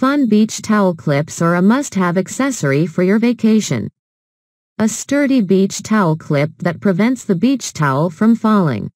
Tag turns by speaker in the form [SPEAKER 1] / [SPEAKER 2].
[SPEAKER 1] fun beach towel clips are a must-have accessory for your
[SPEAKER 2] vacation. A sturdy beach towel clip that prevents the beach towel from falling.